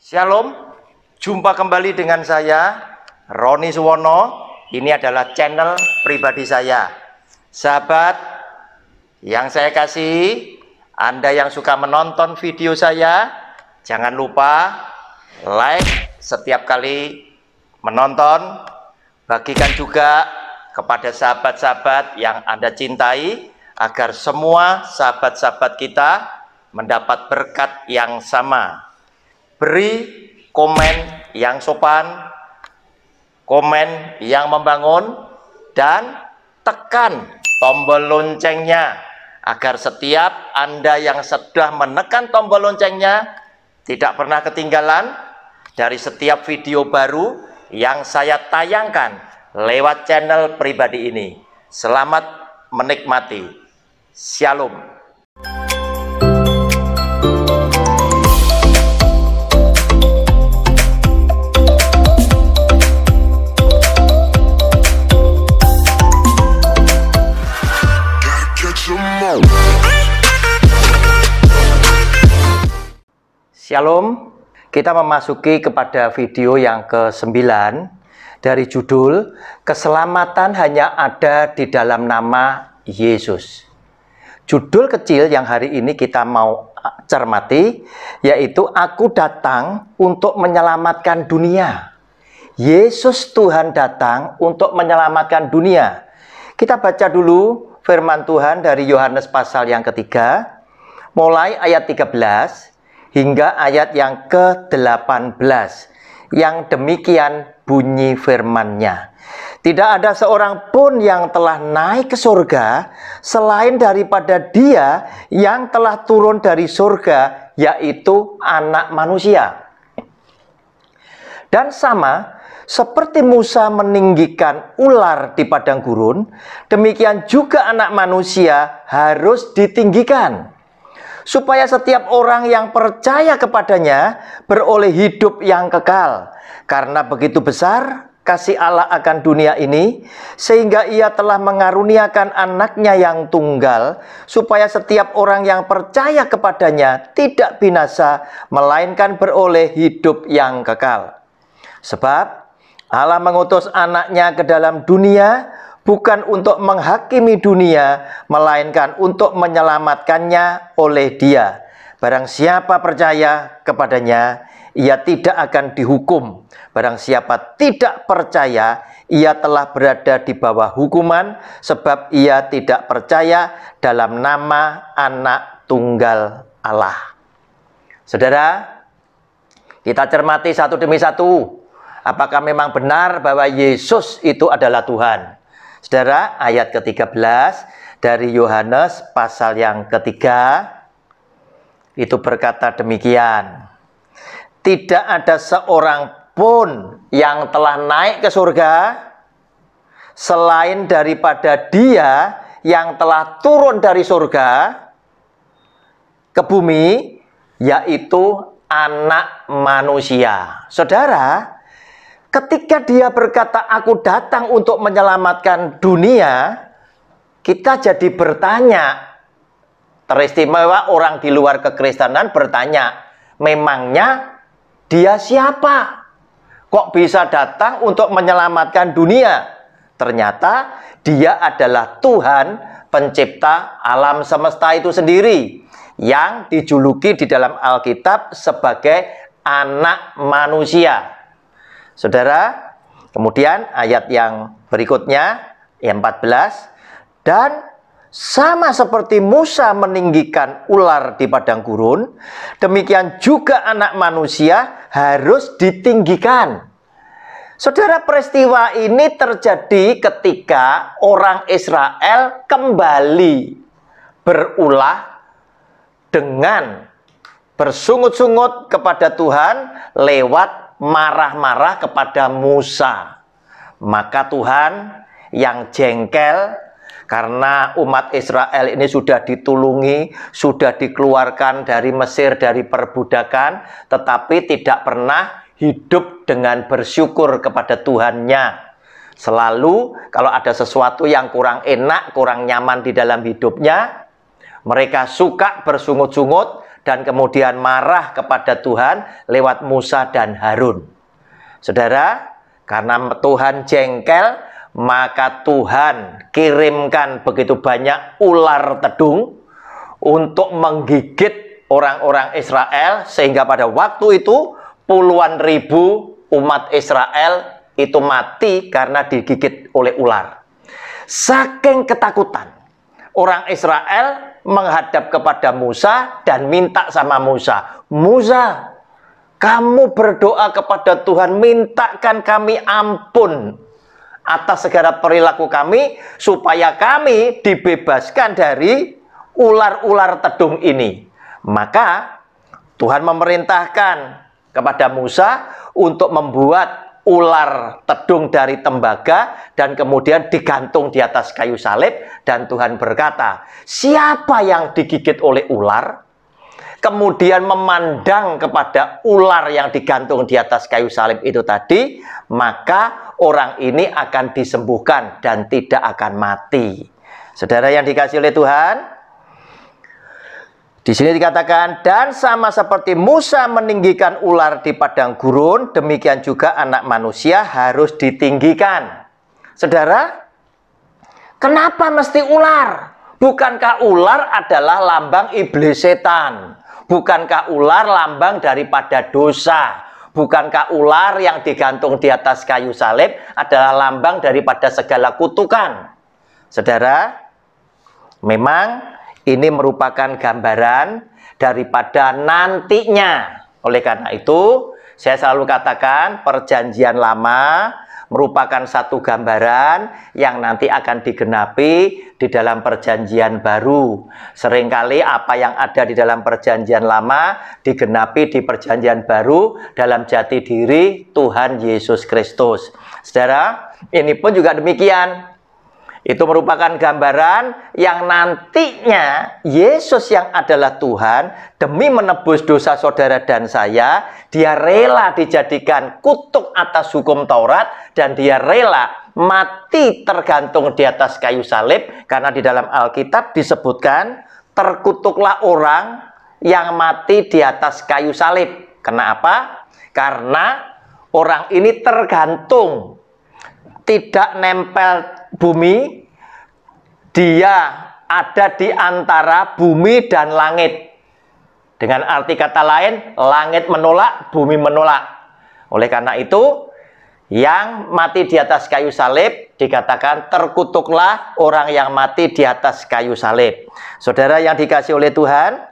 Shalom, jumpa kembali dengan saya Roni Suwono. Ini adalah channel pribadi saya. Sahabat yang saya kasih, Anda yang suka menonton video saya, jangan lupa like setiap kali menonton, bagikan juga kepada sahabat-sahabat yang Anda cintai agar semua sahabat-sahabat kita mendapat berkat yang sama beri komen yang sopan, komen yang membangun, dan tekan tombol loncengnya agar setiap Anda yang sudah menekan tombol loncengnya tidak pernah ketinggalan dari setiap video baru yang saya tayangkan lewat channel pribadi ini. Selamat menikmati. Shalom. Shalom, kita memasuki kepada video yang ke-9 dari judul Keselamatan hanya ada di dalam nama Yesus. Judul kecil yang hari ini kita mau cermati yaitu Aku datang untuk menyelamatkan dunia. Yesus Tuhan datang untuk menyelamatkan dunia. Kita baca dulu firman Tuhan dari Yohanes pasal yang ketiga, mulai ayat 13 hingga ayat yang ke-18. Yang demikian bunyi firmannya. Tidak ada seorang pun yang telah naik ke surga selain daripada dia yang telah turun dari surga, yaitu anak manusia. Dan sama seperti Musa meninggikan ular di padang gurun, demikian juga anak manusia harus ditinggikan supaya setiap orang yang percaya kepadanya beroleh hidup yang kekal. Karena begitu besar kasih Allah akan dunia ini, sehingga ia telah mengaruniakan anaknya yang tunggal, supaya setiap orang yang percaya kepadanya tidak binasa, melainkan beroleh hidup yang kekal. Sebab Allah mengutus anaknya ke dalam dunia bukan untuk menghakimi dunia, melainkan untuk menyelamatkannya oleh dia. Barang siapa percaya kepadanya, ia tidak akan dihukum. Barang siapa tidak percaya, ia telah berada di bawah hukuman, sebab ia tidak percaya dalam nama anak tunggal Allah. Saudara, kita cermati satu demi satu. Apakah memang benar bahwa Yesus itu adalah Tuhan? Saudara, ayat ke-13 dari Yohanes pasal yang ketiga itu berkata demikian. Tidak ada seorang pun yang telah naik ke surga selain daripada dia yang telah turun dari surga ke bumi yaitu anak manusia. Saudara, ketika dia berkata aku datang untuk menyelamatkan dunia, kita jadi bertanya. Teristimewa orang di luar kekristenan bertanya, memangnya dia siapa? Kok bisa datang untuk menyelamatkan dunia? Ternyata dia adalah Tuhan pencipta alam semesta itu sendiri yang dijuluki di dalam Alkitab sebagai anak manusia. Saudara, kemudian ayat yang berikutnya, yang 14, dan sama seperti Musa meninggikan ular di padang gurun, demikian juga anak manusia harus ditinggikan. Saudara, peristiwa ini terjadi ketika orang Israel kembali berulah dengan bersungut-sungut kepada Tuhan lewat marah-marah kepada Musa. Maka Tuhan yang jengkel karena umat Israel ini sudah ditulungi, sudah dikeluarkan dari Mesir, dari perbudakan, tetapi tidak pernah hidup dengan bersyukur kepada Tuhannya. Selalu kalau ada sesuatu yang kurang enak, kurang nyaman di dalam hidupnya, mereka suka bersungut-sungut, dan kemudian marah kepada Tuhan lewat Musa dan Harun. Saudara, karena Tuhan jengkel, maka Tuhan kirimkan begitu banyak ular tedung untuk menggigit orang-orang Israel sehingga pada waktu itu puluhan ribu umat Israel itu mati karena digigit oleh ular. Saking ketakutan, orang Israel menghadap kepada Musa dan minta sama Musa. Musa, kamu berdoa kepada Tuhan, mintakan kami ampun atas segala perilaku kami, supaya kami dibebaskan dari ular-ular tedung ini. Maka Tuhan memerintahkan kepada Musa untuk membuat ular tedung dari tembaga dan kemudian digantung di atas kayu salib dan Tuhan berkata, siapa yang digigit oleh ular? Kemudian memandang kepada ular yang digantung di atas kayu salib itu tadi, maka orang ini akan disembuhkan dan tidak akan mati. Saudara yang dikasih oleh Tuhan, di sini dikatakan, dan sama seperti Musa meninggikan ular di padang gurun, demikian juga anak manusia harus ditinggikan. Saudara, kenapa mesti ular? Bukankah ular adalah lambang iblis setan? Bukankah ular lambang daripada dosa? Bukankah ular yang digantung di atas kayu salib adalah lambang daripada segala kutukan? Saudara, memang ini merupakan gambaran daripada nantinya. Oleh karena itu, saya selalu katakan perjanjian lama merupakan satu gambaran yang nanti akan digenapi di dalam perjanjian baru. Seringkali apa yang ada di dalam perjanjian lama digenapi di perjanjian baru dalam jati diri Tuhan Yesus Kristus. Saudara, ini pun juga demikian. Itu merupakan gambaran yang nantinya Yesus yang adalah Tuhan demi menebus dosa saudara dan saya, dia rela dijadikan kutuk atas hukum Taurat dan dia rela mati tergantung di atas kayu salib karena di dalam Alkitab disebutkan terkutuklah orang yang mati di atas kayu salib. Kenapa? Karena orang ini tergantung tidak nempel bumi, dia ada di antara bumi dan langit. Dengan arti kata lain, langit menolak, bumi menolak. Oleh karena itu, yang mati di atas kayu salib dikatakan terkutuklah orang yang mati di atas kayu salib. Saudara yang dikasih oleh Tuhan,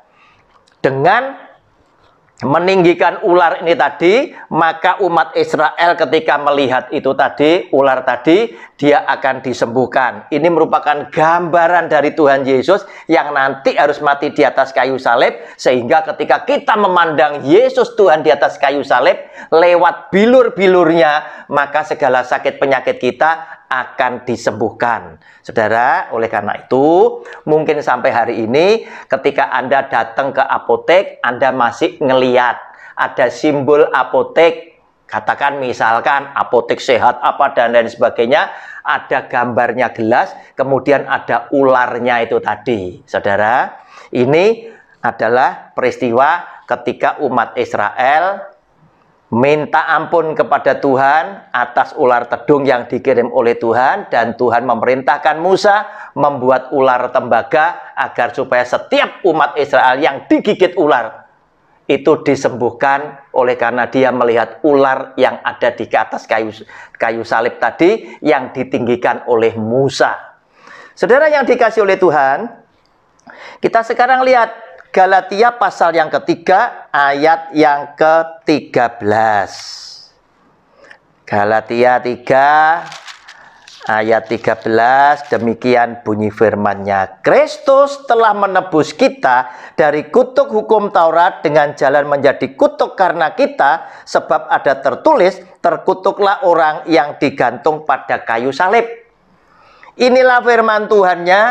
dengan meninggikan ular ini tadi, maka umat Israel ketika melihat itu tadi, ular tadi, dia akan disembuhkan. Ini merupakan gambaran dari Tuhan Yesus yang nanti harus mati di atas kayu salib, sehingga ketika kita memandang Yesus Tuhan di atas kayu salib, lewat bilur-bilurnya, maka segala sakit penyakit kita akan disembuhkan. Saudara, oleh karena itu, mungkin sampai hari ini ketika Anda datang ke apotek, Anda masih ngeliat ada simbol apotek. Katakan misalkan apotek sehat apa dan lain sebagainya, ada gambarnya gelas, kemudian ada ularnya itu tadi. Saudara, ini adalah peristiwa ketika umat Israel minta ampun kepada Tuhan atas ular tedung yang dikirim oleh Tuhan dan Tuhan memerintahkan Musa membuat ular tembaga agar supaya setiap umat Israel yang digigit ular itu disembuhkan oleh karena dia melihat ular yang ada di atas kayu kayu salib tadi yang ditinggikan oleh Musa. Saudara yang dikasih oleh Tuhan, kita sekarang lihat Galatia pasal yang ketiga ayat yang ke-13. Galatia 3 ayat 13 demikian bunyi firmannya. Kristus telah menebus kita dari kutuk hukum Taurat dengan jalan menjadi kutuk karena kita sebab ada tertulis terkutuklah orang yang digantung pada kayu salib. Inilah firman Tuhannya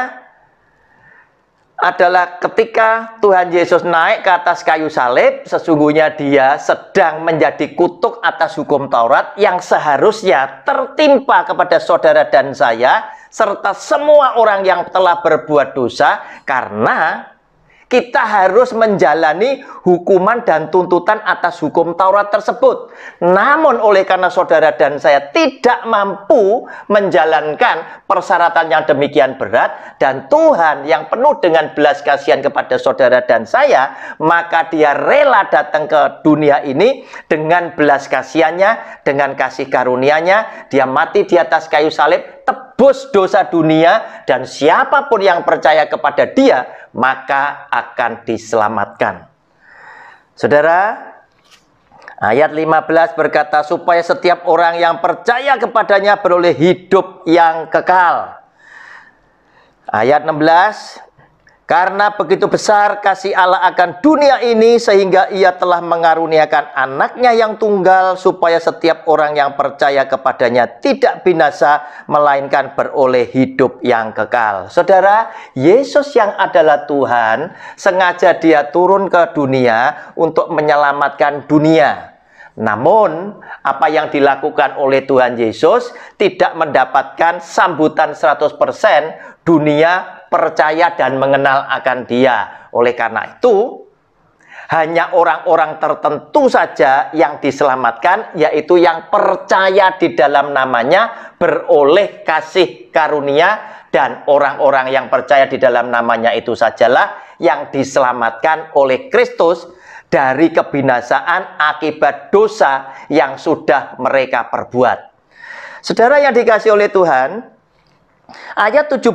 adalah ketika Tuhan Yesus naik ke atas kayu salib, sesungguhnya dia sedang menjadi kutuk atas hukum Taurat yang seharusnya tertimpa kepada saudara dan saya, serta semua orang yang telah berbuat dosa, karena kita harus menjalani hukuman dan tuntutan atas hukum Taurat tersebut. Namun oleh karena saudara dan saya tidak mampu menjalankan persyaratan yang demikian berat dan Tuhan yang penuh dengan belas kasihan kepada saudara dan saya, maka dia rela datang ke dunia ini dengan belas kasihannya, dengan kasih karunia-Nya, dia mati di atas kayu salib tepat menebus dosa dunia dan siapapun yang percaya kepada dia maka akan diselamatkan. Saudara, ayat 15 berkata supaya setiap orang yang percaya kepadanya beroleh hidup yang kekal. Ayat 16 karena begitu besar kasih Allah akan dunia ini sehingga ia telah mengaruniakan anaknya yang tunggal supaya setiap orang yang percaya kepadanya tidak binasa melainkan beroleh hidup yang kekal. Saudara, Yesus yang adalah Tuhan sengaja dia turun ke dunia untuk menyelamatkan dunia. Namun, apa yang dilakukan oleh Tuhan Yesus tidak mendapatkan sambutan 100% dunia percaya dan mengenal akan dia. Oleh karena itu, hanya orang-orang tertentu saja yang diselamatkan, yaitu yang percaya di dalam namanya, beroleh kasih karunia, dan orang-orang yang percaya di dalam namanya itu sajalah yang diselamatkan oleh Kristus dari kebinasaan akibat dosa yang sudah mereka perbuat. Saudara yang dikasih oleh Tuhan, ayat 17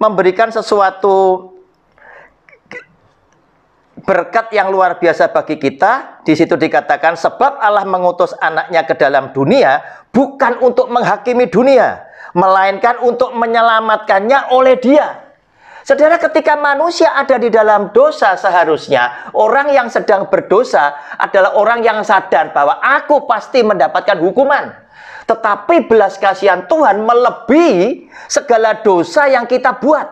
memberikan sesuatu berkat yang luar biasa bagi kita. Di situ dikatakan sebab Allah mengutus anaknya ke dalam dunia bukan untuk menghakimi dunia, melainkan untuk menyelamatkannya oleh dia. Saudara, ketika manusia ada di dalam dosa seharusnya, orang yang sedang berdosa adalah orang yang sadar bahwa aku pasti mendapatkan hukuman. Tetapi belas kasihan Tuhan melebihi segala dosa yang kita buat.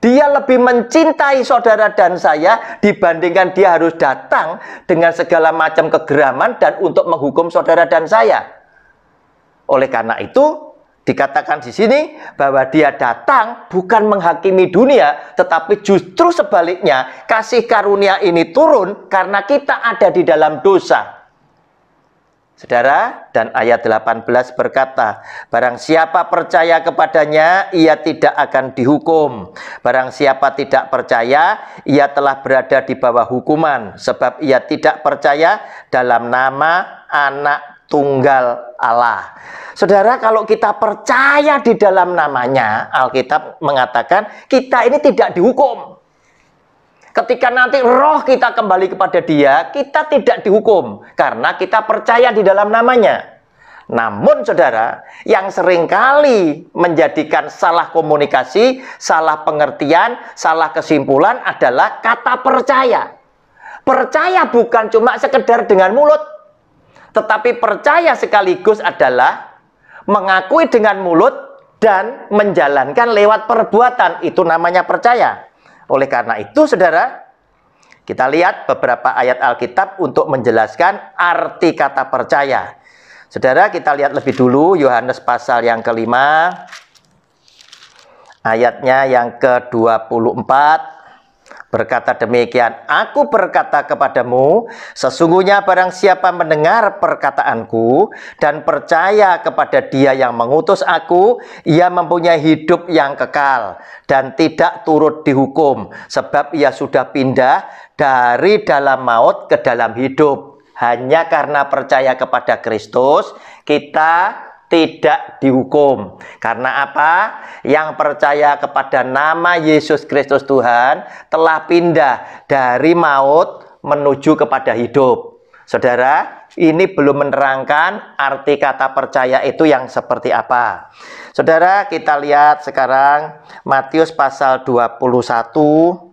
Dia lebih mencintai saudara dan saya dibandingkan dia harus datang dengan segala macam kegeraman dan untuk menghukum saudara dan saya. Oleh karena itu, dikatakan di sini bahwa dia datang bukan menghakimi dunia, tetapi justru sebaliknya kasih karunia ini turun karena kita ada di dalam dosa. Saudara, dan ayat 18 berkata, Barang siapa percaya kepadanya, ia tidak akan dihukum. Barang siapa tidak percaya, ia telah berada di bawah hukuman, sebab ia tidak percaya dalam nama anak tunggal Allah. Saudara, kalau kita percaya di dalam namanya, Alkitab mengatakan kita ini tidak dihukum. Ketika nanti roh kita kembali kepada dia, kita tidak dihukum karena kita percaya di dalam namanya. Namun saudara, yang seringkali menjadikan salah komunikasi, salah pengertian, salah kesimpulan adalah kata percaya. Percaya bukan cuma sekedar dengan mulut, tetapi percaya sekaligus adalah mengakui dengan mulut dan menjalankan lewat perbuatan. Itu namanya percaya. Oleh karena itu, saudara, kita lihat beberapa ayat Alkitab untuk menjelaskan arti kata percaya. Saudara, kita lihat lebih dulu Yohanes pasal yang kelima, ayatnya yang ke-24. Berkata demikian, aku berkata kepadamu, sesungguhnya barang siapa mendengar perkataanku dan percaya kepada dia yang mengutus aku, ia mempunyai hidup yang kekal dan tidak turut dihukum, sebab ia sudah pindah dari dalam maut ke dalam hidup. Hanya karena percaya kepada Kristus, kita tidak dihukum. Karena apa? Yang percaya kepada nama Yesus Kristus Tuhan telah pindah dari maut menuju kepada hidup. Saudara, ini belum menerangkan arti kata percaya itu yang seperti apa. Saudara, kita lihat sekarang Matius pasal 21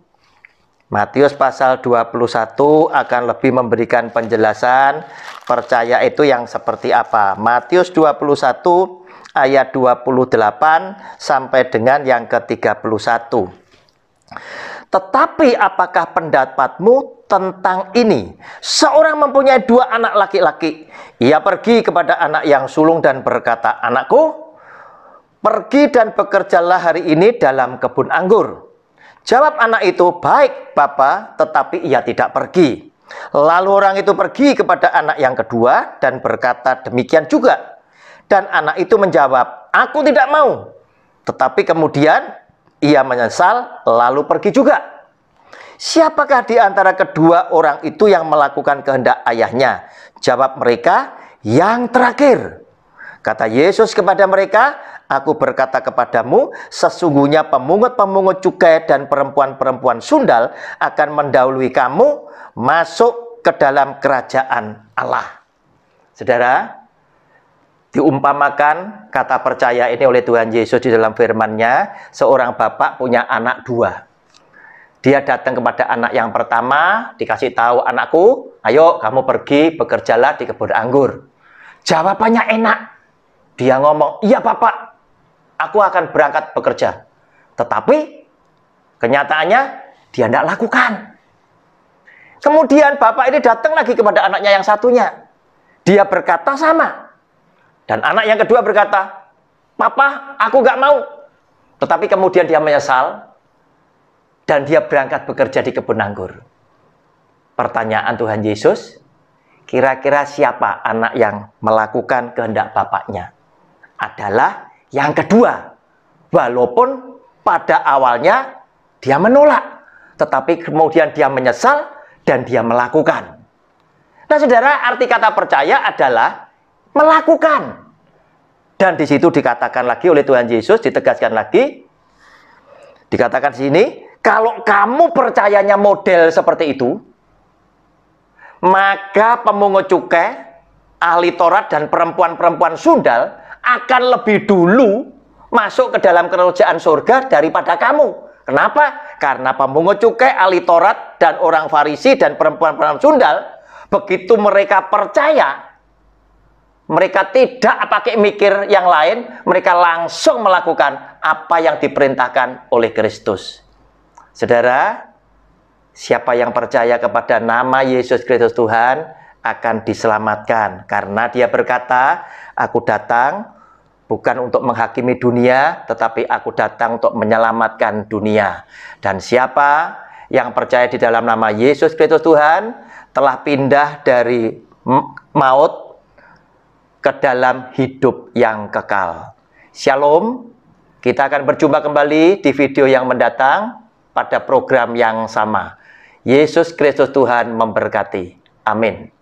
Matius pasal 21 akan lebih memberikan penjelasan percaya itu yang seperti apa. Matius 21 ayat 28 sampai dengan yang ke-31. Tetapi apakah pendapatmu tentang ini? Seorang mempunyai dua anak laki-laki. Ia pergi kepada anak yang sulung dan berkata, "Anakku, pergi dan bekerjalah hari ini dalam kebun anggur." Jawab anak itu, baik Bapak, tetapi ia tidak pergi. Lalu orang itu pergi kepada anak yang kedua dan berkata demikian juga. Dan anak itu menjawab, aku tidak mau. Tetapi kemudian ia menyesal lalu pergi juga. Siapakah di antara kedua orang itu yang melakukan kehendak ayahnya? Jawab mereka, yang terakhir. Kata Yesus kepada mereka, Aku berkata kepadamu, sesungguhnya pemungut-pemungut cukai dan perempuan-perempuan sundal akan mendahului kamu masuk ke dalam kerajaan Allah. Saudara, diumpamakan kata percaya ini oleh Tuhan Yesus di dalam firman-Nya, seorang bapak punya anak dua. Dia datang kepada anak yang pertama, dikasih tahu anakku, ayo kamu pergi bekerjalah di kebun anggur. Jawabannya enak. Dia ngomong, iya bapak, aku akan berangkat bekerja. Tetapi kenyataannya dia tidak lakukan. Kemudian bapak ini datang lagi kepada anaknya yang satunya. Dia berkata sama. Dan anak yang kedua berkata, Papa, aku gak mau. Tetapi kemudian dia menyesal. Dan dia berangkat bekerja di kebun anggur. Pertanyaan Tuhan Yesus, kira-kira siapa anak yang melakukan kehendak bapaknya? Adalah yang kedua, walaupun pada awalnya dia menolak, tetapi kemudian dia menyesal dan dia melakukan. Nah, saudara, arti kata percaya adalah melakukan. Dan di situ dikatakan lagi oleh Tuhan Yesus, ditegaskan lagi, dikatakan sini, kalau kamu percayanya model seperti itu, maka pemungut cukai, ahli torat dan perempuan-perempuan sundal akan lebih dulu masuk ke dalam kerajaan surga daripada kamu. Kenapa? Karena pemungut cukai, ahli Taurat, dan orang Farisi, dan perempuan-perempuan Sundal, begitu mereka percaya, mereka tidak pakai mikir yang lain, mereka langsung melakukan apa yang diperintahkan oleh Kristus. Saudara, siapa yang percaya kepada nama Yesus Kristus Tuhan akan diselamatkan. Karena dia berkata, aku datang bukan untuk menghakimi dunia, tetapi aku datang untuk menyelamatkan dunia. Dan siapa yang percaya di dalam nama Yesus Kristus Tuhan telah pindah dari maut ke dalam hidup yang kekal. Shalom, kita akan berjumpa kembali di video yang mendatang pada program yang sama. Yesus Kristus Tuhan memberkati. Amin.